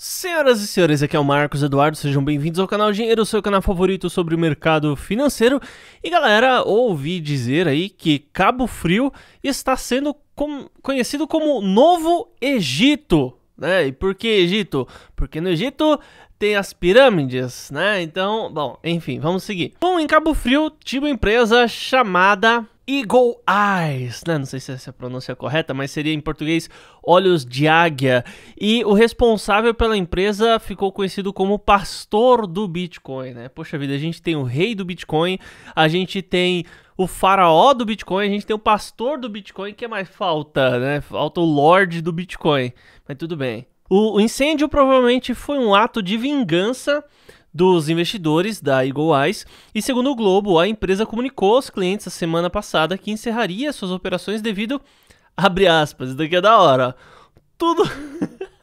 Senhoras e senhores, aqui é o Marcos Eduardo, sejam bem-vindos ao canal Dinheiro, seu canal favorito sobre o mercado financeiro. E galera, ouvi dizer aí que Cabo Frio está sendo com... conhecido como Novo Egito, né? E por que Egito? Porque no Egito tem as pirâmides, né? Então, bom, enfim, vamos seguir. Bom, em Cabo Frio tinha uma empresa chamada Eagle Eyes, né? Não sei se essa é a pronúncia correta, mas seria em português Olhos de Águia. E o responsável pela empresa ficou conhecido como Pastor do Bitcoin, né? Poxa vida, a gente tem o rei do Bitcoin, a gente tem o faraó do Bitcoin, a gente tem o pastor do Bitcoin, que é mais falta, né? Falta o Lorde do Bitcoin, mas tudo bem. o incêndio provavelmente foi um ato de vingança dos investidores da Eagle Eyes. E segundo o Globo, a empresa comunicou aos clientes a semana passada que encerraria suas operações devido, abre aspas, daqui é da hora, tudo...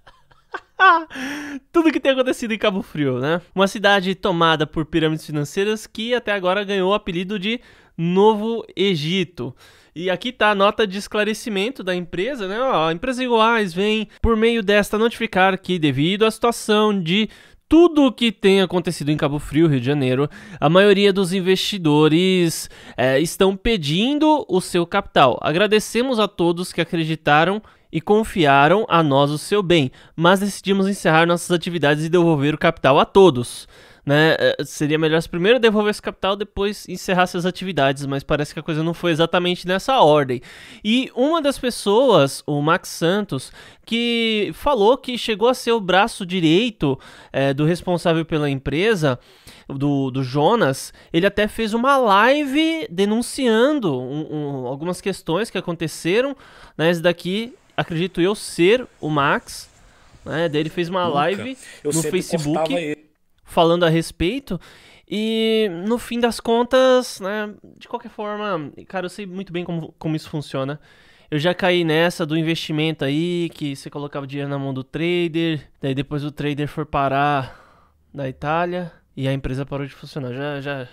Tudo que tem acontecido em Cabo Frio, né? Uma cidade tomada por pirâmides financeiras que até agora ganhou o apelido de Novo Egito. E aqui está a nota de esclarecimento da empresa, né? Ó, a empresa Iguais vem por meio desta notificar que, devido à situação de tudo o que tem acontecido em Cabo Frio, Rio de Janeiro, a maioria dos investidores é, estão pedindo o seu capital. Agradecemos a todos que acreditaram e confiaram a nós o seu bem, mas decidimos encerrar nossas atividades e devolver o capital a todos né? É, seria melhor se primeiro devolver esse capital, depois encerrar essas atividades, mas parece que a coisa não foi exatamente nessa ordem. E uma das pessoas, o Max Santos, que falou que chegou a ser o braço direito é, do responsável pela empresa, do, do Jonas, ele até fez uma live denunciando um, um, algumas questões que aconteceram, né? Esse daqui, acredito eu ser o Max, né? Daí ele fez uma Nunca. live eu no Facebook falando a respeito. E no fim das contas, né, de qualquer forma, cara, eu sei muito bem como, como isso funciona. Eu já caí nessa do investimento aí, que você colocava dinheiro na mão do trader, daí depois o trader foi parar na Itália e a empresa parou de funcionar. Já, já,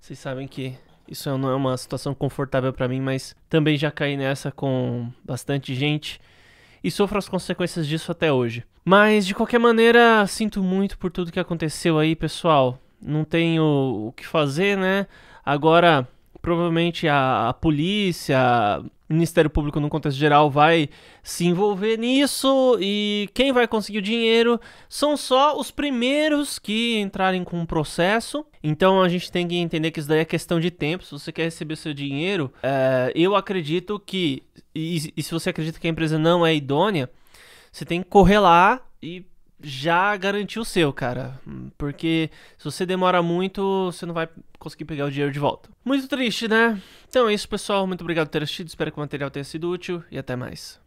vocês sabem que isso não é uma situação confortável para mim, mas também já caí nessa com bastante gente e sofro as consequências disso até hoje. Mas de qualquer maneira, sinto muito por tudo que aconteceu aí, pessoal. Não tenho o que fazer, né? Agora, provavelmente a, a polícia, Ministério Público, no contexto geral, vai se envolver nisso e quem vai conseguir o dinheiro são só os primeiros que entrarem com o processo. Então a gente tem que entender que isso daí é questão de tempo. Se você quer receber o seu dinheiro, é, eu acredito que. E, e se você acredita que a empresa não é idônea, você tem que correr lá e já garantiu o seu, cara. Porque se você demora muito, você não vai conseguir pegar o dinheiro de volta. Muito triste, né? Então é isso, pessoal. Muito obrigado por ter assistido. Espero que o material tenha sido útil e até mais.